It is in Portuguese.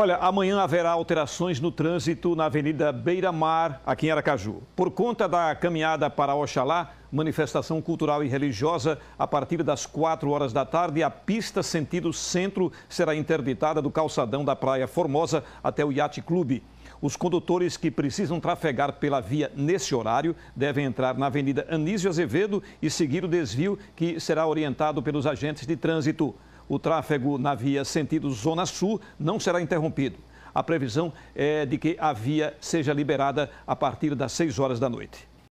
Olha, amanhã haverá alterações no trânsito na Avenida Beira Mar, aqui em Aracaju. Por conta da caminhada para Oxalá, manifestação cultural e religiosa, a partir das 4 horas da tarde, a pista sentido centro será interditada do calçadão da Praia Formosa até o Yacht Clube. Os condutores que precisam trafegar pela via nesse horário devem entrar na Avenida Anísio Azevedo e seguir o desvio que será orientado pelos agentes de trânsito o tráfego na via sentido Zona Sul não será interrompido. A previsão é de que a via seja liberada a partir das 6 horas da noite.